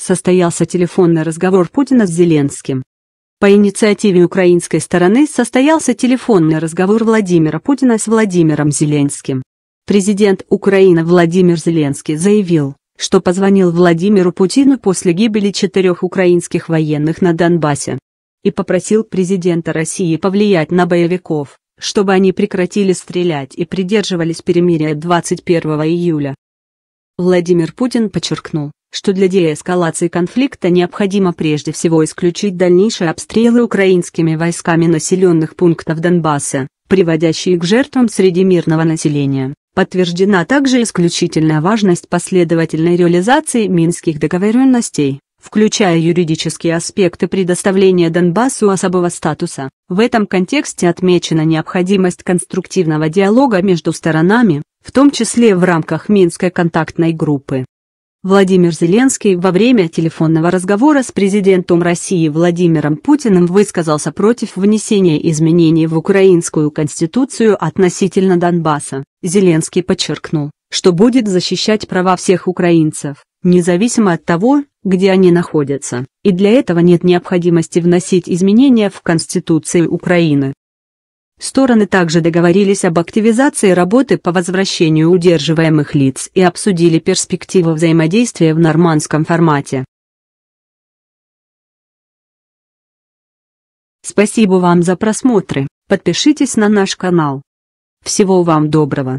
состоялся телефонный разговор Путина с Зеленским. По инициативе украинской стороны состоялся телефонный разговор Владимира Путина с Владимиром Зеленским. Президент Украины Владимир Зеленский заявил, что позвонил Владимиру Путину после гибели четырех украинских военных на Донбассе и попросил президента России повлиять на боевиков, чтобы они прекратили стрелять и придерживались перемирия 21 июля. Владимир Путин подчеркнул, что для деэскалации конфликта необходимо прежде всего исключить дальнейшие обстрелы украинскими войсками населенных пунктов Донбасса, приводящие к жертвам среди мирного населения. Подтверждена также исключительная важность последовательной реализации минских договоренностей, включая юридические аспекты предоставления Донбассу особого статуса. В этом контексте отмечена необходимость конструктивного диалога между сторонами, в том числе в рамках Минской контактной группы. Владимир Зеленский во время телефонного разговора с президентом России Владимиром Путиным высказался против внесения изменений в украинскую конституцию относительно Донбасса. Зеленский подчеркнул, что будет защищать права всех украинцев, независимо от того, где они находятся, и для этого нет необходимости вносить изменения в конституцию Украины. Стороны также договорились об активизации работы по возвращению удерживаемых лиц и обсудили перспективы взаимодействия в нормандском формате. Спасибо вам за просмотры, подпишитесь на наш канал. Всего вам доброго.